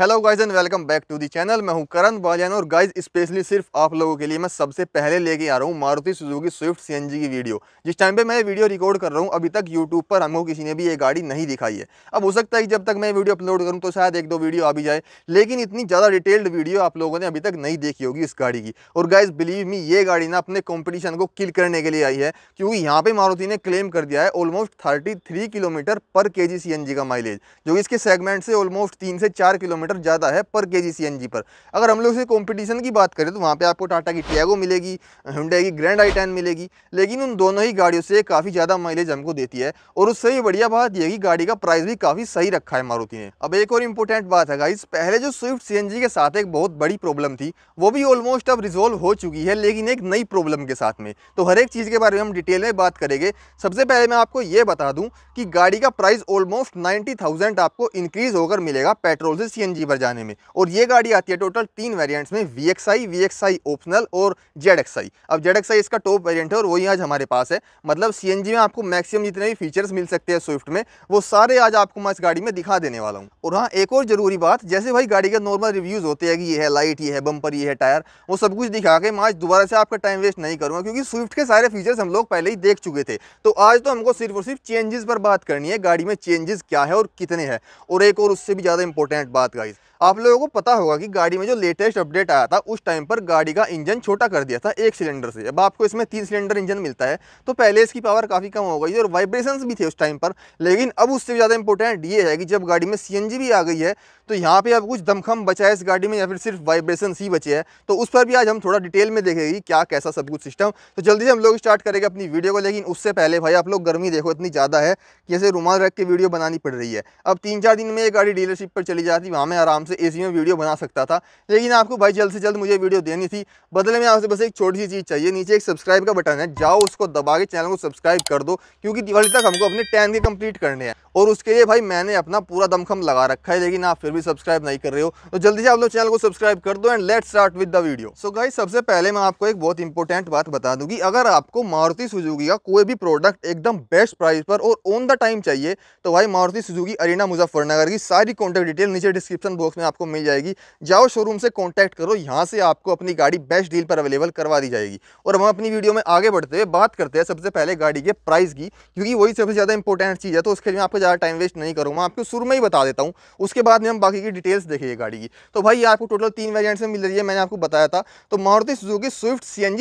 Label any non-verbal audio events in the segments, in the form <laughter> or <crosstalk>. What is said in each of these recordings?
hello guys and welcome back to the channel मैं हूं करण बालियान और गाइज स्पेशली सिर्फ आप लोगों के लिए मैं सबसे पहले लेके आ रहा हूं मारुति सुजुकी स्विफ्ट सीएनजी की वीडियो जिस टाइम पे मैं ये वीडियो रिकॉर्ड कर रहा हूं अभी तक यूट्यूब पर हमको किसी ने भी ये गाड़ी नहीं दिखाई है अब हो सकता है कि जब तक मैं वीडियो अपलोड करूँ तो शायद एक दो वीडियो आ भी जाए लेकिन इतनी ज़्यादा डिटेल्ड वीडियो आप लोगों ने अभी तक नहीं देखी होगी इस गाड़ी की और गाइज बिलीव मी ये गाड़ी ना अपने कॉम्पिटिशन को किल करने के लिए आई है क्योंकि यहाँ पर मारुति ने क्लेम कर दिया है ऑलमोस्ट थर्टी किलोमीटर पर के जी का माइलेज जो इसके सेगमेंट से ऑलमोस्ट तीन से चार किलोमीटर किलोमीटर ज़्यादा है पर के जी पर अगर हम लोग से कॉम्पिटिशन की बात करें तो वहाँ पर आपको टाटा की टियागो मिलेगी हुडा की ग्रैंड आई मिलेगी लेकिन उन दोनों ही गाड़ियों से काफ़ी ज़्यादा माइलेज हमको देती है और उससे भी बढ़िया बात यह कि गाड़ी का प्राइस भी काफ़ी सही रखा है मारुति ने अब एक और इम्पोर्टेंट बात है गाइस पहले जो स्विफ्ट सी के साथ एक बहुत बड़ी प्रॉब्लम थी वो भी ऑलमोस्ट अब रिजोल्व हो चुकी है लेकिन एक नई प्रॉब्लम के साथ में तो हर एक चीज़ के बारे में हम डिटेल में बात करेंगे सबसे पहले मैं आपको ये बता दूँ कि गाड़ी का प्राइस ऑलमोस्ट नाइन्टी आपको इंक्रीज़ होकर मिलेगा पेट्रोल से सी जीपर जाने में और ये गाड़ी आती है टोटल तीन वेरिएंट्स में V X I V X I optional और जेड एक्स आई अब जेड एक्स आई इसका टॉप वेरिएंट है और वही आज हमारे पास है मतलब सी एन जी में आपको मैक्सिमम जितने भी फीचर्स मिल सकते हैं स्विफ्ट में वो सारे आज आपको मैं इस गाड़ी में दिखा देने वाला हूँ और हाँ एक और जरूरी बात जैसे भाई गाड़ी का नॉर्मल रिव्यूज़ होते हैं कि ये है लाइट ये है बंपर ये है टायर वो सब कुछ दिखा के मैं आज दोबारा से आपका टाइम वेस्ट नहीं करूँगा क्योंकि स्विफ्ट के सारे फीचर्स हम लोग पहले ही देख चुके थे तो आज तो हमको सिर्फ और सिर्फ चेंजेस पर बात करनी है गाड़ी में चेंजेस क्या है और कितने हैं और एक और उससे भी ज़्यादा इंपॉर्टेंट बात गाइस आप लोगों को पता होगा कि गाड़ी में जो लेटेस्ट अपडेट आया था उस टाइम पर गाड़ी का इंजन छोटा कर दिया था एक सिलेंडर से अब आपको इसमें तीन सिलेंडर इंजन मिलता है तो पहले इसकी पावर काफ़ी कम हो गई और वाइब्रेशंस भी थे उस टाइम पर लेकिन अब उससे ज़्यादा इंपॉर्टेंट ये है कि जब गाड़ी में सी भी आ गई है तो यहाँ पर अब कुछ दमखम बचा है इस गाड़ी में या फिर सिर्फ वाइब्रेशन ही बचे है तो उस पर भी आज हम थोड़ा डिटेल में देखेंगे क्या कैसा सब कुछ सिस्टम तो जल्दी से हम लोग स्टार्ट करेंगे अपनी वीडियो को लेकिन उससे पहले भाई आप लोग गर्मी देखो इतनी ज़्यादा है कि ऐसे रुमाल रख के वीडियो बनानी पड़ रही है अब तीन चार दिन में ये गाड़ी डीलरशिप पर चली जाती वहाँ मैं आराम से एसी में वीडियो बना सकता था लेकिन आपको भाई जल्द से जल्द मुझे वीडियो देनी थी बदले में आपसे बस एक छोटी सी चीज़ चाहिए नीचे एक सब्सक्राइब का बटन है जाओ उसको दबा के चैनल को सब्सक्राइब कर दो क्योंकि दिवाली तक हमको अपने टेन के कम्प्लीट करने हैं और उसके लिए भाई मैंने अपना पूरा दमखम लगा रखा है लेकिन आप फिर भी सब्सक्राइब नहीं कर रहे हो तो जल्दी से आप लोग चैनल को सब्सक्राइब कर दो and let start with the video so guys सबसे पहले मैं आपको एक बहुत इंपॉर्टेंट बात बता दूंगी अगर आपको मारुति सुजुकी का कोई भी प्रोडक्ट एकदम बेस्ट प्राइस पर और ऑन द टाइम चाहिए तो भाई मारुति सुजुकी अरीना मुजफ्फरनगर की सारी कॉन्टैक्ट डिटेल नीचे डिस्क्रिप्शन डिस्क्रिप्शन बॉक्स में आपको मिल जाएगी जाओ शोरूम से कॉन्टैक्ट करो यहाँ से आपको अपनी गाड़ी बेस्ट डील पर अवेलेबल करवा दी जाएगी और हम अपनी वीडियो में आगे बढ़ते हुए बात करते हैं सबसे पहले गाड़ी के प्राइस की क्योंकि वही सबसे ज़्यादा इंपॉर्टेंट चीज़ है तो उसके लिए मैं आपको ज़्यादा टाइम वेस्ट नहीं करूँगा आपको शुरू में ही बता देता हूँ उसके बाद में हम बाकी की डिटेल्स देखेंगे गाड़ी की तो भाई आपको टोटल तीन वेरियंट्स में मिल रही है मैंने आपको बताया था तो Maruti Suzuki Swift C N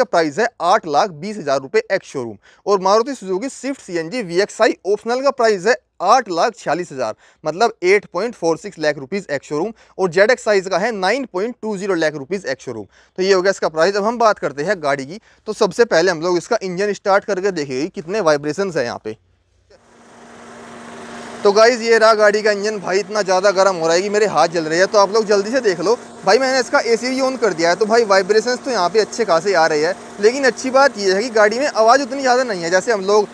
का प्राइस है आठ लाख बीस हज़ार रुपये एक्स शोरूम और Maruti Suzuki Swift C N optional का प्राइस है आठ लाख छियालीस हज़ार मतलब eight point four six lakh rupees ex showroom और जेड एक्स साइज़ का है nine point two zero lakh rupees ex showroom तो ये हो गया इसका प्राइस अब हम बात करते हैं गाड़ी की तो सबसे पहले हम लोग इसका इंजन स्टार्ट करके देखेंगे कितने वाइब्रेशन है यहाँ पे तो गाइज़ ये रहा गाड़ी का इंजन भाई इतना ज़्यादा गर्म हो रहा है कि मेरे हाथ जल रहे हैं तो आप लोग जल्दी से देख लो भाई मैंने इसका ए सी ऑन कर दिया है तो भाई वाइब्रेशन तो यहाँ पे अच्छे खासे आ रहे हैं लेकिन अच्छी बात यह है कि गाड़ी में आवाज़ उतनी ज़्यादा नहीं है जैसे हम लोग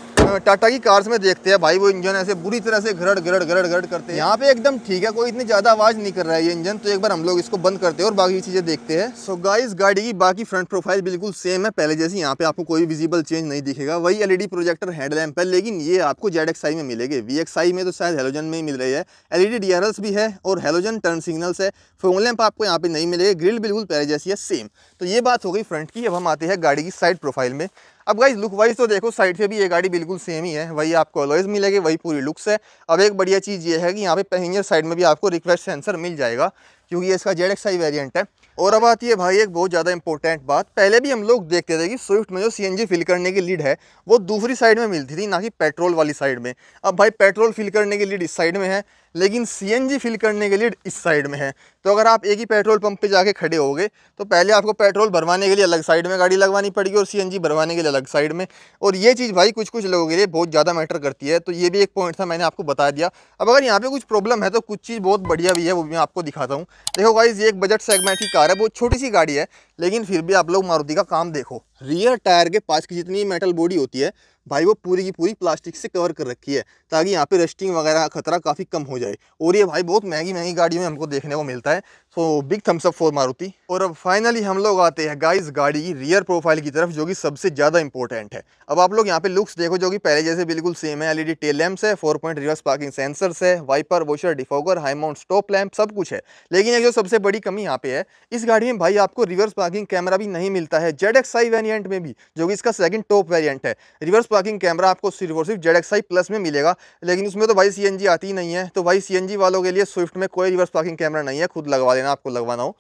टाटा की कार्स में देखते हैं भाई वो इंजन ऐसे बुरी तरह से घरड़ घरड़ घरड़ घरड़ करते हैं यहाँ पे एकदम ठीक है कोई इतनी ज़्यादा आवाज़ नहीं कर रहा है ये इंजन तो एक बार हम लोग इसको बंद करते हैं और बाकी चीज़ें देखते हैं सो गाइस गाड़ी की बाकी फ्रंट प्रोफाइल बिल्कुल सेम है पहले जैसी यहाँ पे आपको कोई विजिबल चेंज नहीं दिखेगा वही एलईडी प्रोजेक्टर लैम्प है लेकिन ये आपको जेड में मिलेगी वी में तो शायद हेलोजन में ही मिल रही है एलईडी डीआरएल्स भी है और हेलोजन टर्न सिग्नल्स है फोन लैम्प आपको यहाँ पे नहीं मिलेगी ग्रिल बिल्कुल पहले जैसी है सेम तो ये बात हो गई फ्रंट की अब हम आते हैं गाड़ी की साइड प्रोफाइल में अब गाइज लुक वाइज तो देखो साइड से भी ये गाड़ी बिल्कुल सेम ही है वही आपको अलॉयज मिलेगी वही पूरी लुक्स है अब एक बढ़िया चीज़ ये है कि यहाँ पे पैसेंजर साइड में भी आपको रिक्वेस्ट सेंसर मिल जाएगा क्योंकि इसका जेड एक्स आई वेरियंट है और अब आती है भाई एक बहुत ज़्यादा इंपॉर्टेंट बात पहले भी हम लोग देखते थे कि स्विफ्ट में जो सीएनजी फिल करने की लीड है वो दूसरी साइड में मिलती थी ना कि पेट्रोल वाली साइड में अब भाई पेट्रोल फिल करने की लीड इस साइड में है लेकिन सीएनजी फिल करने के लिए इस साइड में है तो अगर आप एक ही पेट्रोल पंप पे जाके खड़े होगे तो पहले आपको पेट्रोल भरवाने के लिए अलग साइड में गाड़ी लगवानी पड़ेगी और सीएनजी भरवाने के लिए अलग साइड में और ये चीज़ भाई कुछ कुछ लोगों के लिए बहुत ज़्यादा मैटर करती है तो ये भी एक पॉइंट था मैंने आपको बता दिया अब अगर यहाँ पर कुछ प्रॉब्लम है तो कुछ चीज़ बहुत बढ़िया भी है वो भी मैं आपको दिखाता हूँ देखो गाइज ये एक बजट सेगमेंट की कार है बहुत छोटी सी गाड़ी है लेकिन फिर भी आप लोग मारुति का काम देखो रियर टायर के पास की जितनी मेटल बॉडी होती है भाई वो पूरी की पूरी प्लास्टिक से कवर कर रखी है ताकि यहाँ पे रस्टिंग वगैरह का खतरा काफ़ी कम हो जाए और ये भाई बहुत महंगी महंगी गाड़ियों में हमको देखने को मिलता है so big thumbs up for Maruti और अब फाइनली हम लोग आते हैं गाइस गाड़ी की रियर प्रोफाइल की तरफ जो कि सबसे ज़्यादा इंपॉर्टेंट है अब आप लोग यहाँ पे लुक्स देखो जो कि पहले जैसे बिल्कुल सेम है एलईडी टेल लैम्प्स है four point reverse parking sensors है wiper washer defogger high mount stop lamp सब कुछ है लेकिन एक जो सबसे बड़ी कमी यहाँ पे है इस गाड़ी में भाई आपको रिवर्स पार्किंग कैमरा भी नहीं मिलता है जेड एक्स आई वेरियंट में भी जो कि इसका सेकंड टॉप वेरियंट है रिवर्स पार्किंग कैमरा आपको सिर्फ और सिर्फ जेड एक्स आई प्लस में मिलेगा लेकिन उसमें तो भाई सी आती ही नहीं है तो भाई सी वालों के लिए स्विफ्ट में कोई रिवर्स पार्किंग कैमरा नहीं है खुद लगवा देना देना आपको लगवाना हो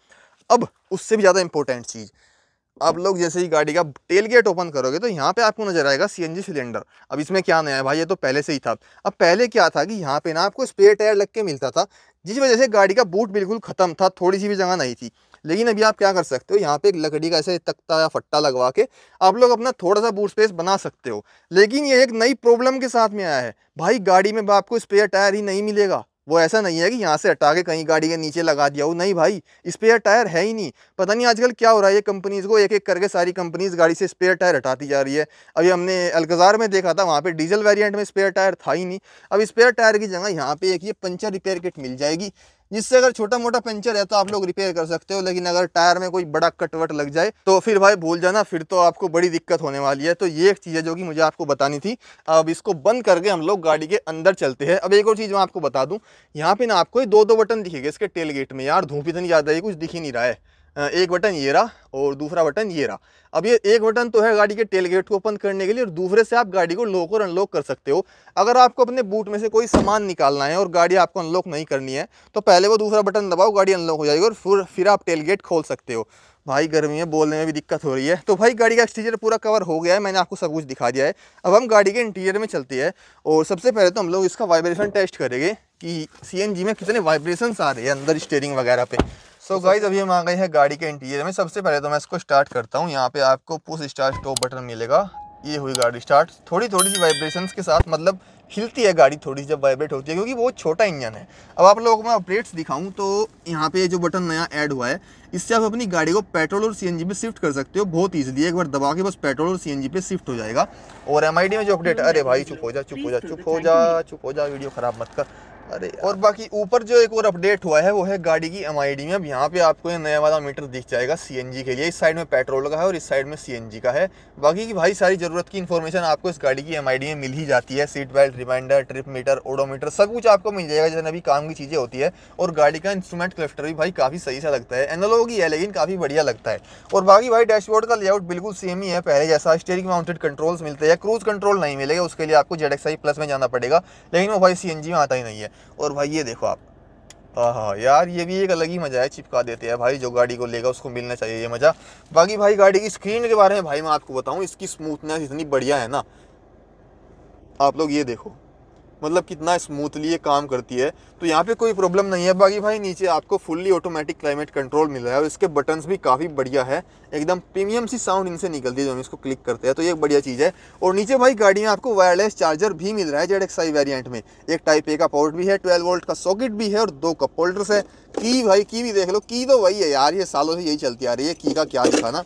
अब उससे भी ज़्यादा इंपॉर्टेंट चीज़ आप लोग जैसे ही गाड़ी का टेल गेट ओपन करोगे तो यहाँ पे आपको नजर आएगा सीएनजी सिलेंडर अब इसमें क्या नया है भाई ये तो पहले से ही था अब पहले क्या था कि यहाँ पे ना आपको स्पेयर टायर लग के मिलता था जिस वजह से गाड़ी का बूट बिल्कुल ख़त्म था थोड़ी सी भी जगह नहीं थी लेकिन अभी आप क्या कर सकते हो यहाँ पे एक लकड़ी का ऐसे तख्ता या फट्टा लगवा के आप लोग अपना थोड़ा सा बूट स्पेस बना सकते हो लेकिन ये एक नई प्रॉब्लम के साथ में आया है भाई गाड़ी में आपको स्पेयर टायर ही नहीं मिलेगा वो ऐसा नहीं है कि यहाँ से हटा के कहीं गाड़ी के नीचे लगा दिया वो नहीं भाई स्पेयर टायर है ही नहीं पता नहीं आजकल क्या हो रहा है ये कंपनीज़ को एक एक करके सारी कंपनीज गाड़ी से स्पेयर टायर हटाती जा रही है अभी हमने अलगजार में देखा था वहाँ पे डीजल वेरिएंट में स्पेयर टायर था ही नहीं अब स्पेयर टायर की जगह यहाँ पे एक ये पंचर रिपेयर किट मिल जाएगी जिससे अगर छोटा मोटा पंचर है तो आप लोग रिपेयर कर सकते हो लेकिन अगर टायर में कोई बड़ा कटवट लग जाए तो फिर भाई भूल जाना फिर तो आपको बड़ी दिक्कत होने वाली है तो ये एक चीज़ है जो कि मुझे आपको बतानी थी अब इसको बंद करके हम लोग गाड़ी के अंदर चलते हैं अब एक और चीज़ मैं आपको बता दूँ यहाँ पे ना आपको दो दो बटन दिखेगा इसके टेल गेट में यार धूप इतनी ज़्यादा है कुछ दिख ही नहीं रहा है एक बटन ये रहा और दूसरा बटन ये रहा अब ये एक बटन तो है गाड़ी के टेल गेट को ओपन करने के लिए और दूसरे से आप गाड़ी को लॉक और अनलॉक कर सकते हो अगर आपको अपने बूट में से कोई सामान निकालना है और गाड़ी आपको अनलॉक नहीं करनी है तो पहले वो दूसरा बटन दबाओ गाड़ी अनलॉक हो जाएगी और फिर फिर आप टेल गेट खोल सकते हो भाई गर्मी है बोलने में भी दिक्कत हो रही है तो भाई गाड़ी का एक्सटीरियर पूरा कवर हो गया है मैंने आपको सब कुछ दिखा दिया है अब हम गाड़ी के इंटीरियर में चलते हैं और सबसे पहले तो हम लोग इसका वाइब्रेशन टेस्ट करेंगे कि सी में कितने वाइब्रेशन आ रहे हैं अंदर स्टेयरिंग वगैरह पे सो so गाइज तो अभी हम आ गए हैं गाड़ी के इंटीरियर में सबसे पहले तो मैं इसको स्टार्ट करता हूँ यहाँ पे आपको पुश स्टार्ट स्टॉप बटन मिलेगा ये हुई गाड़ी स्टार्ट थोड़ी थोड़ी सी वाइब्रेशंस के साथ मतलब हिलती है गाड़ी थोड़ी जब वाइब्रेट होती है क्योंकि वो छोटा इंजन है अब आप लोगों को मैं अपडेट्स दिखाऊं तो यहाँ पे जो बटन नया ऐड हुआ है इससे आप अपनी गाड़ी को पेट्रोल और सीएनजी पे शिफ्ट कर सकते हो बहुत ईजिली एक बार दबा के बस पेट्रोल और सीएनजी पे शिफ्ट हो जाएगा और एम में जो अपडेट अरे भाई चुप हो जा चुप हो जा चुप हो जा चुप हो जा वीडियो ख़राब मत कर अरे और बाकी ऊपर जो एक और अपडेट हुआ है वो है गाड़ी की एम में अब यहाँ पे आपको ये नया वाला मीटर दिख जाएगा जी के लिए इस साइड में पेट्रोल का है और इस साइड में जी का है बाकी की भाई सारी ज़रूरत की इन्फॉर्मेशन आपको इस गाड़ी की एम में मिल ही जाती है seat belt reminder trip meter odometer सब कुछ आपको मिल जाएगा जैसे अभी काम की चीज़ें होती है और गाड़ी का इंस्ट्रूमेंट क्लस्टर भी भाई काफ़ी सही सा लगता है एनालॉग ही है लेकिन काफ़ी बढ़िया लगता है और बाकी भाई डैशबोर्ड का लेआउट बिल्कुल सेम ही है पहले जैसा स्टेरिंग माउंटेड कंट्रोल्स मिलते हैं क्रूज कंट्रोल नहीं मिलेगा उसके लिए आपको जेड प्लस में जाना पड़ेगा लेकिन वो भाई सी में आता ही नहीं है और भाई ये देखो आप हाँ हाँ यार ये भी एक अलग ही मज़ा है चिपका देते हैं भाई जो गाड़ी को लेगा उसको मिलना चाहिए ये मज़ा बाकी भाई गाड़ी की स्क्रीन के बारे में भाई मैं आपको बताऊँ इसकी स्मूथनेस इतनी बढ़िया है ना आप लोग ये देखो मतलब कितना स्मूथली ये काम करती है तो यहाँ पे कोई प्रॉब्लम नहीं है बाकी भाई नीचे आपको फुल्ली ऑटोमेटिक क्लाइमेट कंट्रोल मिल रहा है और इसके बटन्स भी काफ़ी बढ़िया है एकदम प्रीमियम सी साउंड इनसे निकलती है जो हम इसको क्लिक करते हैं तो ये एक बढ़िया चीज़ है और नीचे भाई गाड़ी में आपको वायरलेस चार्जर भी मिल रहा है जेड एक्स वेरियंट में एक टाइप ए का पोर्ट भी है ट्वेल्व वोल्ट का सॉकेट भी है और दो कप होल्डर्स है की भाई की भी देख लो की तो वही है यार ये सालों से यही चलती आ रही है की का क्या दिखाना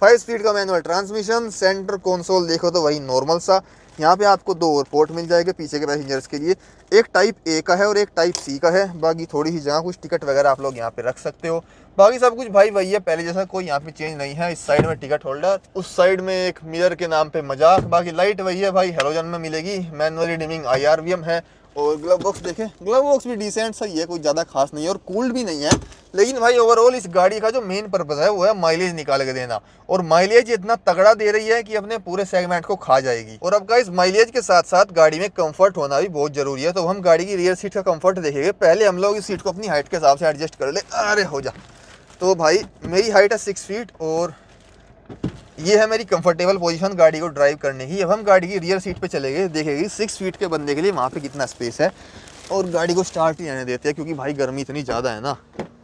फाइव स्पीड का मैनुअल ट्रांसमिशन सेंटर कौनसोल देखो तो वही नॉर्मल सा यहाँ पे आपको दो और पोर्ट मिल जाएंगे पीछे के पैसेंजर्स के लिए एक टाइप ए का है और एक टाइप सी का है बाकी थोड़ी सी जगह कुछ टिकट वगैरह आप लोग यहाँ पे रख सकते हो बाकी सब कुछ भाई वही है पहले जैसा कोई यहाँ पे चेंज नहीं है इस साइड में टिकट होल्डर उस साइड में एक मिरर के नाम पे मजाक बाकी लाइट वही है भाई हेलोजन में मिलेगी मैनुअली डिमिंग आई है और ग्लव बॉक्स देखें ग्लव बॉक्स भी डिसेंट सही है कोई ज़्यादा खास नहीं है और कूल्ड भी नहीं है लेकिन भाई ओवरऑल इस गाड़ी का जो मेन पर्पज़ है वो है माइलेज निकाल के देना और माइलेज इतना तगड़ा दे रही है कि अपने पूरे सेगमेंट को खा जाएगी और अब का इस माइलेज के साथ साथ गाड़ी में कंफर्ट होना भी बहुत जरूरी है तो हम गाड़ी की रियर सीट का कम्फर्ट देखेंगे पहले हम लोग इस सीट को अपनी हाइट के हिसाब से एडजस्ट कर ले अरे हो जा तो भाई मेरी हाइट है सिक्स फीट और ये है मेरी कंफर्टेबल पोजीशन गाड़ी को ड्राइव करने की अब हम गाड़ी की रियर सीट पे चले गए देखेगी सिक्स फीट के बंदे के लिए वहाँ पे कितना स्पेस है और गाड़ी को स्टार्ट ही रहने देते हैं क्योंकि भाई गर्मी इतनी ज़्यादा है ना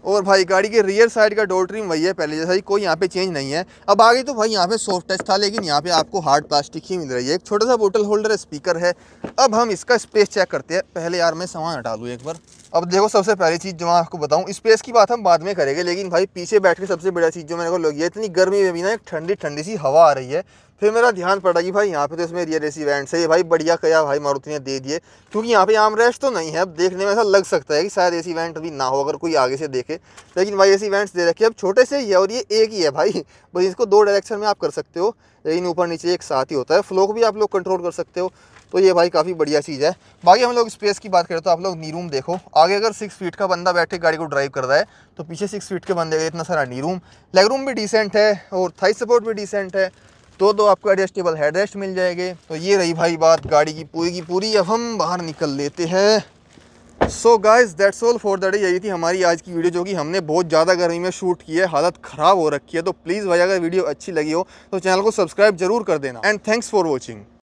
और भाई गाड़ी के रियर साइड का डोर ट्रिम वही है पहले जैसा ही कोई यहाँ पे चेंज नहीं है अब आगे तो भाई यहाँ पे सॉफ्ट टच था लेकिन यहाँ पे आपको हार्ड प्लास्टिक ही मिल रही है एक छोटा सा बोटल होल्डर स्पीकर है अब हम इसका स्पेस चेक करते हैं पहले यार मैं सामान हटा लूँ एक बार अब देखो सबसे पहली चीज़ जो मैं आपको बताऊँ स्पेस की बात हम बाद में करेंगे लेकिन भाई पीछे बैठ के सबसे बड़ी चीज़ जो मेरे को लगी है इतनी गर्मी में भी ना एक ठंडी ठंडी सी हवा आ रही है फिर मेरा ध्यान पड़ा कि भाई यहाँ पे तो इसमें रियल एसी वैंड है भाई बढ़िया कया भाई मारुति ने दे दिए क्योंकि यहाँ पे आम रेस्ट तो नहीं है अब देखने में ऐसा लग सकता है कि शायद एसी वैंड भी ना हो अगर कोई आगे से देखे लेकिन भाई एसी वैंड्स दे रखे अब छोटे से ही है और ये एक ही है भाई <laughs> बस इसको दो डायरेक्शन में आप कर सकते हो लेकिन ऊपर नीचे एक साथ ही होता है फ्लो को भी आप लोग कंट्रोल कर सकते हो तो ये भाई काफ़ी बढ़िया चीज़ है बाकी हम लोग स्पेस की बात करें तो आप लोग नीरूम देखो आगे अगर सिक्स फीट का बंदा बैठ के गाड़ी को ड्राइव कर रहा है तो पीछे सिक्स फीट के बंदे इतना सारा नीरूम लेग रूम भी डिसेंट है और थाई सपोर्ट भी डिसेंट है तो दो आपको एडजस्टेबल हेडरेस्ट मिल जाएंगे तो ये रही भाई बात गाड़ी की पूरी की पूरी अब हम बाहर निकल लेते हैं so guys that's all for the day यही थी हमारी आज की वीडियो जो कि हमने बहुत ज़्यादा गर्मी में शूट की है हालत ख़राब हो रखी है तो प्लीज़ भाई अगर वीडियो अच्छी लगी हो तो चैनल को सब्सक्राइब जरूर कर देना एंड थैंक्स फॉर वॉचिंग